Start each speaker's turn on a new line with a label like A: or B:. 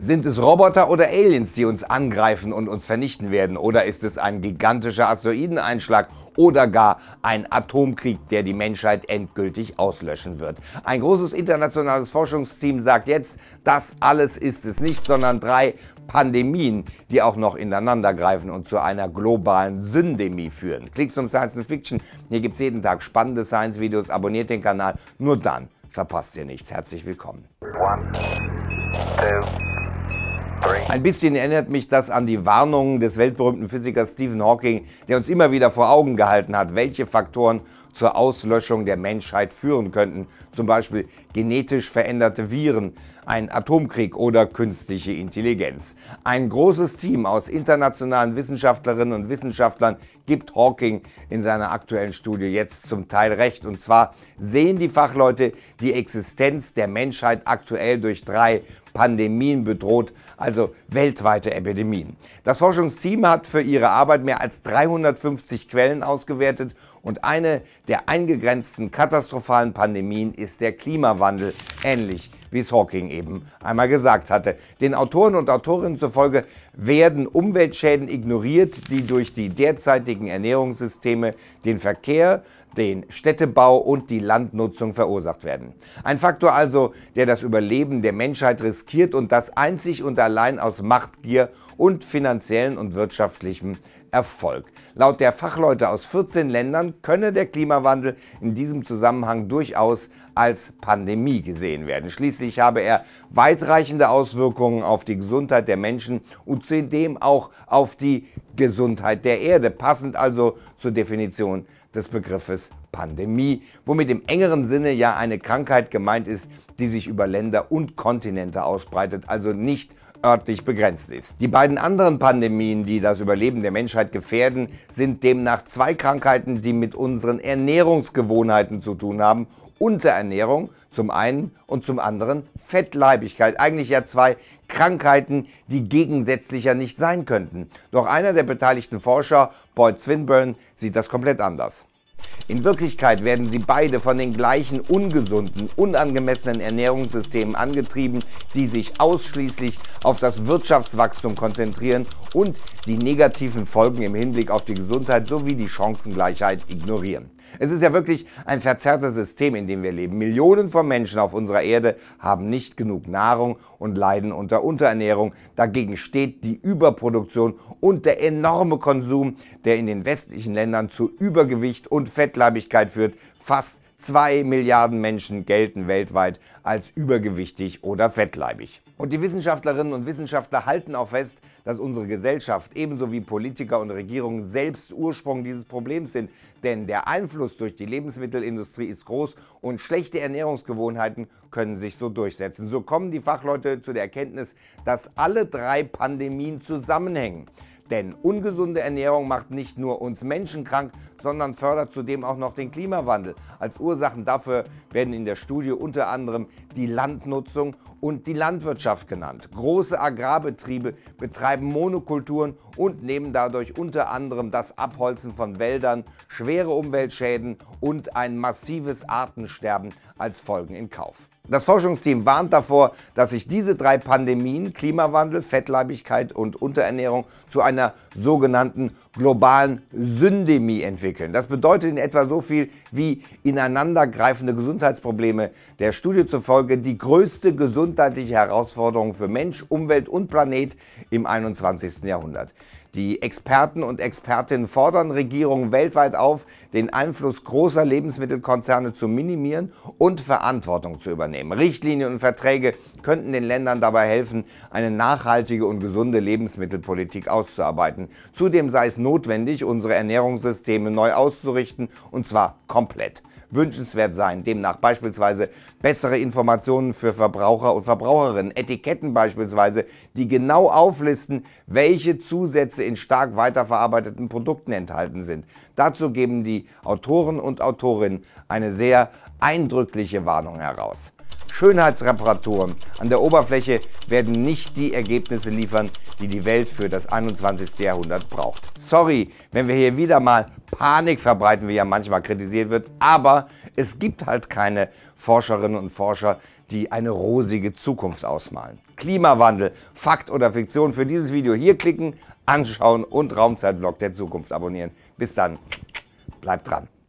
A: Sind es Roboter oder Aliens, die uns angreifen und uns vernichten werden? Oder ist es ein gigantischer Asteroideneinschlag oder gar ein Atomkrieg, der die Menschheit endgültig auslöschen wird? Ein großes internationales Forschungsteam sagt jetzt, das alles ist es nicht, sondern drei Pandemien, die auch noch ineinandergreifen und zu einer globalen Syndemie führen. Klickt zum Science Fiction. Hier gibt es jeden Tag spannende Science-Videos. Abonniert den Kanal. Nur dann verpasst ihr nichts. Herzlich willkommen. One, ein bisschen erinnert mich das an die Warnungen des weltberühmten Physikers Stephen Hawking, der uns immer wieder vor Augen gehalten hat, welche Faktoren zur Auslöschung der Menschheit führen könnten, zum Beispiel genetisch veränderte Viren, ein Atomkrieg oder künstliche Intelligenz. Ein großes Team aus internationalen Wissenschaftlerinnen und Wissenschaftlern gibt Hawking in seiner aktuellen Studie jetzt zum Teil recht. Und zwar sehen die Fachleute die Existenz der Menschheit aktuell durch drei Pandemien bedroht, also weltweite Epidemien. Das Forschungsteam hat für ihre Arbeit mehr als 350 Quellen ausgewertet und eine der eingegrenzten katastrophalen Pandemien ist der Klimawandel, ähnlich wie es Hawking eben einmal gesagt hatte. Den Autoren und Autorinnen zufolge werden Umweltschäden ignoriert, die durch die derzeitigen Ernährungssysteme, den Verkehr, den Städtebau und die Landnutzung verursacht werden. Ein Faktor also, der das Überleben der Menschheit riskiert und das einzig und allein aus Machtgier und finanziellen und wirtschaftlichen Erfolg. Laut der Fachleute aus 14 Ländern könne der Klimawandel in diesem Zusammenhang durchaus als Pandemie gesehen werden. Schließlich habe er weitreichende Auswirkungen auf die Gesundheit der Menschen und zudem auch auf die Gesundheit der Erde, passend also zur Definition des Begriffes Pandemie, womit im engeren Sinne ja eine Krankheit gemeint ist, die sich über Länder und Kontinente ausbreitet, also nicht örtlich begrenzt ist. Die beiden anderen Pandemien, die das Überleben der Menschheit gefährden, sind demnach zwei Krankheiten, die mit unseren Ernährungsgewohnheiten zu tun haben. Unterernährung zum einen und zum anderen Fettleibigkeit. Eigentlich ja zwei Krankheiten, die gegensätzlicher nicht sein könnten. Doch einer der beteiligten Forscher, Boyd Swinburne, sieht das komplett anders. In Wirklichkeit werden sie beide von den gleichen ungesunden, unangemessenen Ernährungssystemen angetrieben, die sich ausschließlich auf das Wirtschaftswachstum konzentrieren und die negativen Folgen im Hinblick auf die Gesundheit sowie die Chancengleichheit ignorieren. Es ist ja wirklich ein verzerrtes System, in dem wir leben. Millionen von Menschen auf unserer Erde haben nicht genug Nahrung und leiden unter Unterernährung. Dagegen steht die Überproduktion und der enorme Konsum, der in den westlichen Ländern zu Übergewicht und und Fettleibigkeit führt. Fast 2 Milliarden Menschen gelten weltweit als übergewichtig oder fettleibig. Und die Wissenschaftlerinnen und Wissenschaftler halten auch fest, dass unsere Gesellschaft ebenso wie Politiker und Regierungen selbst Ursprung dieses Problems sind. Denn der Einfluss durch die Lebensmittelindustrie ist groß und schlechte Ernährungsgewohnheiten können sich so durchsetzen. So kommen die Fachleute zu der Erkenntnis, dass alle drei Pandemien zusammenhängen. Denn ungesunde Ernährung macht nicht nur uns Menschen krank, sondern fördert zudem auch noch den Klimawandel. Als Ursachen dafür werden in der Studie unter anderem die Landnutzung und die Landwirtschaft Landwirtschaft genannt. Große Agrarbetriebe betreiben Monokulturen und nehmen dadurch unter anderem das Abholzen von Wäldern, schwere Umweltschäden und ein massives Artensterben als Folgen in Kauf. Das Forschungsteam warnt davor, dass sich diese drei Pandemien Klimawandel, Fettleibigkeit und Unterernährung zu einer sogenannten globalen Syndemie entwickeln. Das bedeutet in etwa so viel wie ineinandergreifende Gesundheitsprobleme. Der Studie zufolge die größte gesundheitliche Herausforderung für Mensch, Umwelt und Planet im 21. Jahrhundert. Die Experten und Expertinnen fordern Regierungen weltweit auf, den Einfluss großer Lebensmittelkonzerne zu minimieren und Verantwortung zu übernehmen vornehmen. Richtlinien und Verträge könnten den Ländern dabei helfen, eine nachhaltige und gesunde Lebensmittelpolitik auszuarbeiten. Zudem sei es notwendig, unsere Ernährungssysteme neu auszurichten, und zwar komplett wünschenswert sein. Demnach beispielsweise bessere Informationen für Verbraucher und Verbraucherinnen, Etiketten beispielsweise, die genau auflisten, welche Zusätze in stark weiterverarbeiteten Produkten enthalten sind. Dazu geben die Autoren und Autorinnen eine sehr eindrückliche Warnung heraus. Schönheitsreparaturen an der Oberfläche werden nicht die Ergebnisse liefern, die die Welt für das 21. Jahrhundert braucht. Sorry, wenn wir hier wieder mal Panik verbreiten, wie ja manchmal kritisiert wird, aber es gibt halt keine Forscherinnen und Forscher, die eine rosige Zukunft ausmalen. Klimawandel, Fakt oder Fiktion, für dieses Video hier klicken, anschauen und Raumzeitvlog der Zukunft abonnieren. Bis dann, bleibt dran.